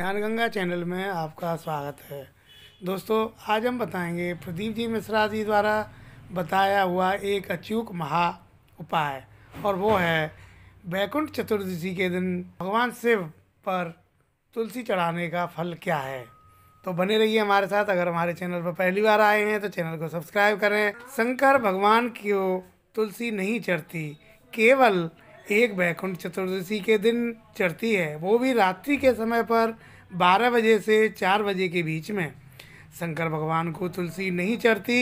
ज्ञान गंगा चैनल में आपका स्वागत है दोस्तों आज हम बताएंगे प्रदीप जी मिश्रा जी द्वारा बताया हुआ एक अचूक महा उपाय और वो है वैकुंठ चतुर्दशी के दिन भगवान शिव पर तुलसी चढ़ाने का फल क्या है तो बने रहिए हमारे साथ अगर हमारे चैनल पर पहली बार आए हैं तो चैनल को सब्सक्राइब करें शंकर भगवान की तुलसी नहीं चढ़ती केवल एक वैकुंठ चतुर्दशी के दिन चढ़ती है वो भी रात्रि के समय पर 12 बजे से 4 बजे के बीच में शंकर भगवान को तुलसी नहीं चढ़ती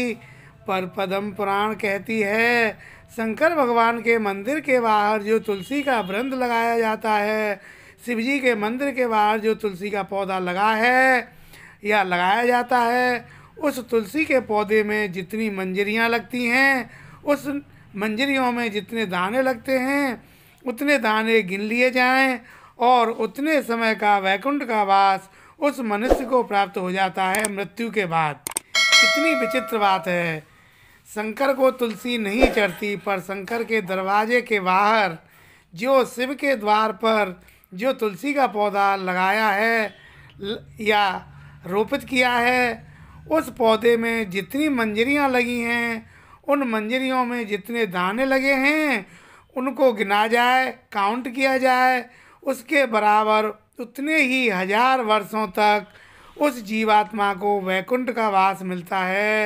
पर पदम पुराण कहती है शंकर भगवान के मंदिर के बाहर जो तुलसी का वृंद लगाया जाता है शिव जी के मंदिर के बाहर जो तुलसी का पौधा लगा है या लगाया जाता है उस तुलसी के पौधे में जितनी मंजरियाँ लगती हैं उस मंजरियों में जितने दाने लगते हैं उतने दाने गिन लिए जाएं और उतने समय का वैकुंठ का वास उस मनुष्य को प्राप्त हो जाता है मृत्यु के बाद कितनी विचित्र बात है शंकर को तुलसी नहीं चढ़ती पर शंकर के दरवाजे के बाहर जो शिव के द्वार पर जो तुलसी का पौधा लगाया है या रोपित किया है उस पौधे में जितनी मंजरियाँ लगी हैं उन मंजरियों में जितने दाने लगे हैं उनको गिना जाए काउंट किया जाए उसके बराबर उतने ही हजार वर्षों तक उस जीवात्मा को वैकुंठ का वास मिलता है